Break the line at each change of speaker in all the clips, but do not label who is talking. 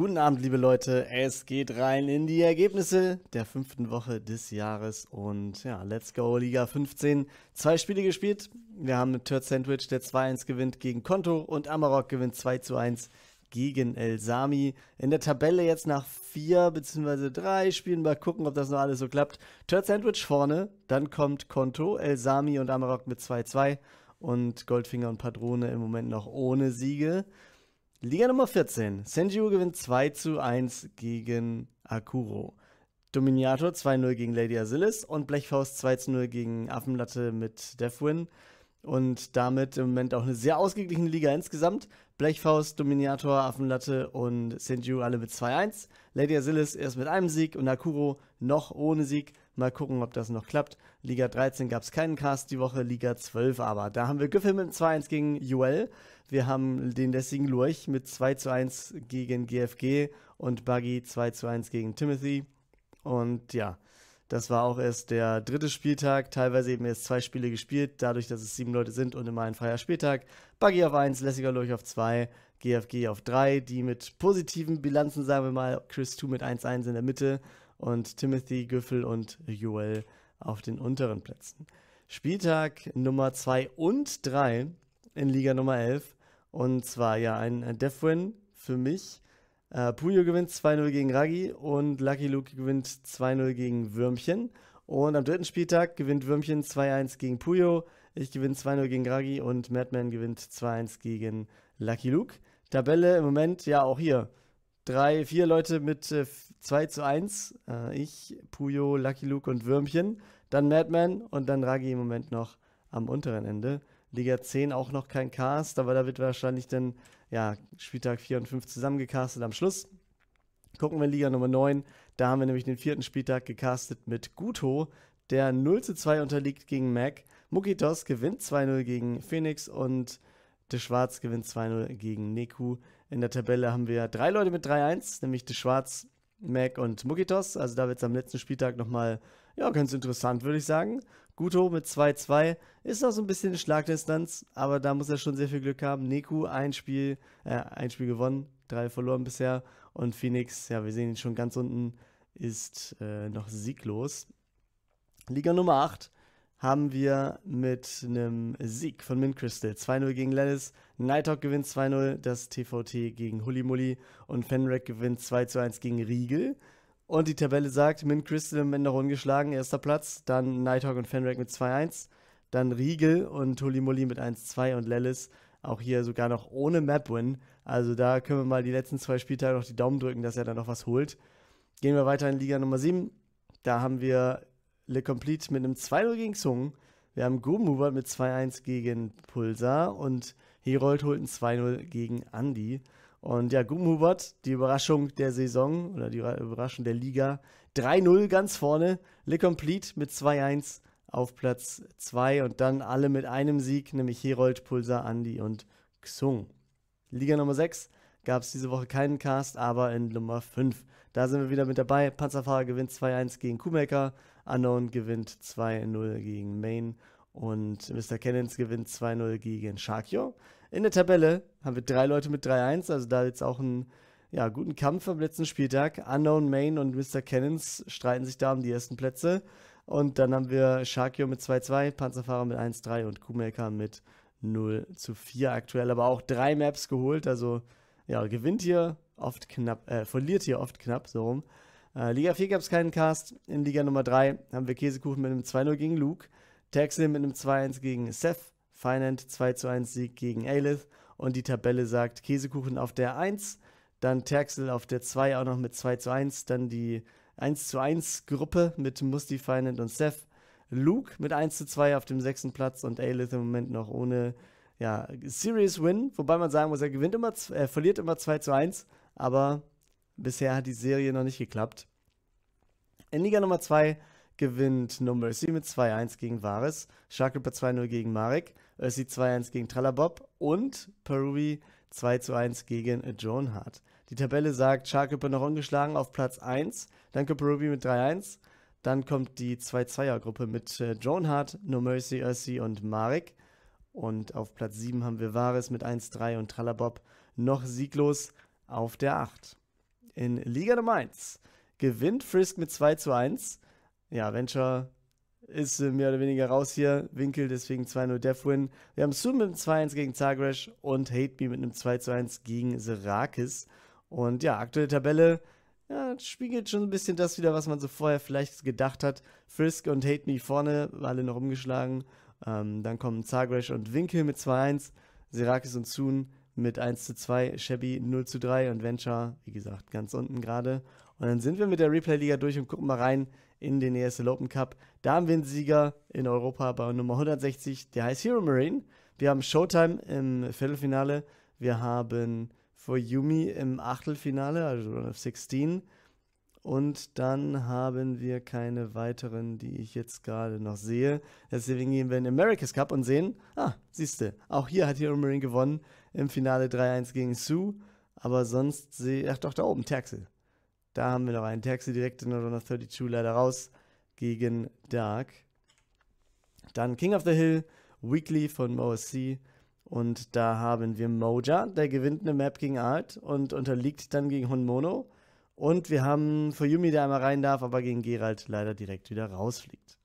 Guten Abend, liebe Leute. Es geht rein in die Ergebnisse der fünften Woche des Jahres. Und ja, let's go, Liga 15. Zwei Spiele gespielt. Wir haben mit Turt Sandwich, der 2-1 gewinnt gegen Konto und Amarok gewinnt 2-1 gegen El Sami. In der Tabelle jetzt nach vier bzw. drei Spielen mal gucken, ob das noch alles so klappt. Turt Sandwich vorne, dann kommt Konto, El Sami und Amarok mit 2-2 und Goldfinger und Padrone im Moment noch ohne Siege. Liga Nummer 14. Senju gewinnt 2 zu 1 gegen Akuro. Dominator 2-0 gegen Lady Asilis und Blechfaust 2-0 gegen Affenlatte mit Deathwin. Und damit im Moment auch eine sehr ausgeglichene Liga insgesamt. Blechfaust, Dominator, Affenlatte und Senju alle mit 2-1. Lady Asilis erst mit einem Sieg und Akuro noch ohne Sieg Mal gucken, ob das noch klappt. Liga 13 gab es keinen Cast die Woche, Liga 12 aber. Da haben wir Güffel mit 2-1 gegen Joel. Wir haben den lässigen Lurch mit 2-1 gegen GFG und Buggy 2-1 gegen Timothy. Und ja, das war auch erst der dritte Spieltag, teilweise eben erst zwei Spiele gespielt, dadurch, dass es sieben Leute sind und immer ein freier Spieltag. Buggy auf 1, Lässiger Lurch auf 2, GFG auf 3, die mit positiven Bilanzen, sagen wir mal, Chris 2 mit 1-1 in der Mitte und Timothy Güffel und Joel auf den unteren Plätzen. Spieltag Nummer 2 und 3 in Liga Nummer 11. Und zwar ja ein Defwin für mich. Äh, Puyo gewinnt 2-0 gegen Raggi und Lucky Luke gewinnt 2-0 gegen Würmchen. Und am dritten Spieltag gewinnt Würmchen 2-1 gegen Puyo. Ich gewinne 2-0 gegen Raggi und Madman gewinnt 2-1 gegen Lucky Luke. Tabelle im Moment ja auch hier drei, vier Leute mit äh, 2 zu 1. Äh, ich, Puyo, Lucky Luke und Würmchen. Dann Madman und dann Ragi im Moment noch am unteren Ende. Liga 10 auch noch kein Cast, aber da wird wahrscheinlich dann ja, Spieltag 4 und 5 zusammengecastet am Schluss. Gucken wir in Liga Nummer 9. Da haben wir nämlich den vierten Spieltag gecastet mit Guto, der 0 zu 2 unterliegt gegen Mac. Mukitos gewinnt 2-0 gegen Phoenix und De Schwarz gewinnt 2-0 gegen Neku. In der Tabelle haben wir drei Leute mit 3-1, nämlich De Schwarz, Mac und Mugitos. Also da wird es am letzten Spieltag nochmal, ja, ganz interessant, würde ich sagen. Guto mit 2-2 ist noch so ein bisschen eine Schlagdistanz, aber da muss er schon sehr viel Glück haben. Neku ein Spiel, äh, ein Spiel gewonnen, drei verloren bisher. Und Phoenix, ja, wir sehen ihn schon ganz unten, ist äh, noch sieglos. Liga Nummer 8 haben wir mit einem Sieg von Mint Crystal 2-0 gegen Lennis. Nighthawk gewinnt 2-0, das TVT gegen Hulimulli und Fenrec gewinnt 2-1 gegen Riegel. Und die Tabelle sagt, Mint Crystal im Ende ungeschlagen, erster Platz, dann Nighthawk und Fenrec mit 2-1, dann Riegel und Hulimulli mit 1-2 und Lellis auch hier sogar noch ohne Mapwin. Also da können wir mal die letzten zwei Spieltage noch die Daumen drücken, dass er da noch was holt. Gehen wir weiter in Liga Nummer 7. Da haben wir Le Complete mit einem 2-0 gegen Zung. Wir haben Gomubert mit 2-1 gegen Pulsar und Herold holt ein 2-0 gegen Andy. Und ja, Gumhubert, die Überraschung der Saison oder die Überraschung der Liga. 3-0 ganz vorne, Le Complete mit 2-1 auf Platz 2 und dann alle mit einem Sieg, nämlich Herold, Pulsar, Andy und Xung. Liga Nummer 6 gab es diese Woche keinen Cast, aber in Nummer 5. Da sind wir wieder mit dabei. Panzerfahrer gewinnt 2-1 gegen Kumecker. Unknown gewinnt 2-0 gegen Main und Mr. Cannons gewinnt 2-0 gegen Sharkio. In der Tabelle haben wir drei Leute mit 3-1, also da jetzt auch einen ja, guten Kampf am letzten Spieltag. Unknown Main und Mr. Cannons streiten sich da um die ersten Plätze. Und dann haben wir Sharkio mit 2-2, Panzerfahrer mit 1-3 und Kuhmaker mit 0 4 aktuell. Aber auch drei Maps geholt, also ja, gewinnt hier oft knapp, äh, verliert hier oft knapp, so rum. Äh, Liga 4 gab es keinen Cast. In Liga Nummer 3 haben wir Käsekuchen mit einem 2-0 gegen Luke, Texel mit einem 2-1 gegen Seth, Finant 2-1 Sieg gegen Aelith und die Tabelle sagt Käsekuchen auf der 1, dann Terxel auf der 2 auch noch mit 2-1, dann die 1-1 Gruppe mit Musti, Finant und Seth, Luke mit 1 2 auf dem sechsten Platz und Aelith im Moment noch ohne ja, Serious Win, wobei man sagen muss, er gewinnt immer, er äh, verliert immer 2:1, aber Bisher hat die Serie noch nicht geklappt. In Liga Nummer 2 gewinnt No Mercy mit 2-1 gegen Vares, Sharkleper 2-0 gegen Marek, Ursi 2-1 gegen Tralabob und Peruvi 2-1 gegen Joan Hart. Die Tabelle sagt Sharkleper noch ungeschlagen auf Platz 1, dann kommt Peruvi mit 3-1. Dann kommt die 2-2er-Gruppe mit äh, Joan Hart, No Mercy, Ursi und Marek. Und auf Platz 7 haben wir Vares mit 1-3 und Tralabob noch sieglos auf der 8 in Liga Nummer 1 gewinnt Frisk mit 2 zu 1. Ja, Venture ist äh, mehr oder weniger raus hier. Winkel deswegen 2-0 Deathwin. Wir haben Soon mit einem 2-1 gegen Zagresh und Hatebe mit einem 2-1 gegen Serakis. Und ja, aktuelle Tabelle ja, spiegelt schon ein bisschen das wieder, was man so vorher vielleicht gedacht hat. Frisk und Hate Me vorne, alle noch umgeschlagen. Ähm, dann kommen Zagresh und Winkel mit 2-1. Serakis und Soon mit 1 zu 2, Shabby 0 zu 3 und Venture, wie gesagt, ganz unten gerade. Und dann sind wir mit der Replay-Liga durch und gucken mal rein in den ESL Open Cup. Da haben wir einen Sieger in Europa bei Nummer 160, der heißt Hero Marine. Wir haben Showtime im Viertelfinale. Wir haben For Yumi im Achtelfinale, also Run of 16. Und dann haben wir keine weiteren, die ich jetzt gerade noch sehe. Deswegen gehen wir in America's Cup und sehen, ah, siehste, auch hier hat Hero Marine gewonnen im Finale 3-1 gegen Sue. Aber sonst sehe ich, ach doch, da oben, Terxel. Da haben wir noch einen Terxel direkt in der Runde 32 leider raus gegen Dark. Dann King of the Hill, Weekly von MoSC. Und da haben wir Moja, der gewinnt eine Map gegen Art und unterliegt dann gegen Honmono. Und wir haben Fuyumi, der einmal rein darf, aber gegen Gerald leider direkt wieder rausfliegt.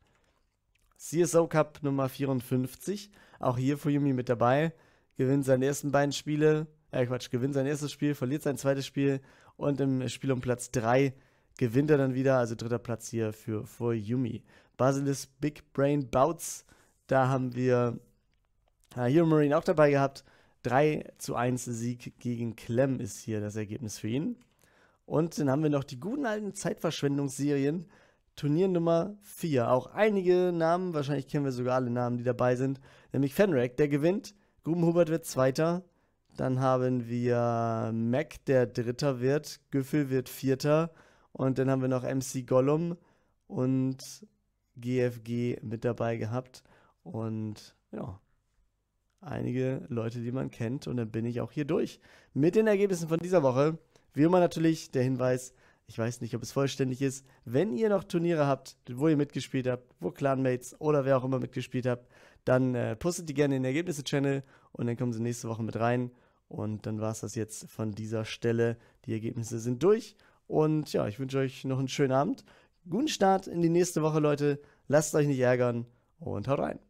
CSO Cup Nummer 54. Auch hier Fuyumi mit dabei. Gewinnt seine ersten beiden Spiele. Äh, Quatsch, gewinnt sein erstes Spiel, verliert sein zweites Spiel. Und im Spiel um Platz 3 gewinnt er dann wieder. Also dritter Platz hier für Fuyumi. Basilis Big Brain Bouts. Da haben wir äh, Hero Marine auch dabei gehabt. 3 zu 1 Sieg gegen Clem ist hier das Ergebnis für ihn. Und dann haben wir noch die guten alten Zeitverschwendungsserien. Turnier Nummer 4. Auch einige Namen, wahrscheinlich kennen wir sogar alle Namen, die dabei sind. Nämlich Fenrack, der gewinnt. Grubenhubert wird Zweiter. Dann haben wir Mac, der Dritter wird. Güffel wird Vierter. Und dann haben wir noch MC Gollum und GFG mit dabei gehabt. Und ja, einige Leute, die man kennt. Und dann bin ich auch hier durch mit den Ergebnissen von dieser Woche. Wie immer natürlich der Hinweis, ich weiß nicht, ob es vollständig ist, wenn ihr noch Turniere habt, wo ihr mitgespielt habt, wo Clanmates oder wer auch immer mitgespielt habt, dann äh, postet die gerne in den Ergebnisse-Channel und dann kommen sie nächste Woche mit rein. Und dann war es das jetzt von dieser Stelle. Die Ergebnisse sind durch. Und ja, ich wünsche euch noch einen schönen Abend. Guten Start in die nächste Woche, Leute. Lasst euch nicht ärgern und haut rein.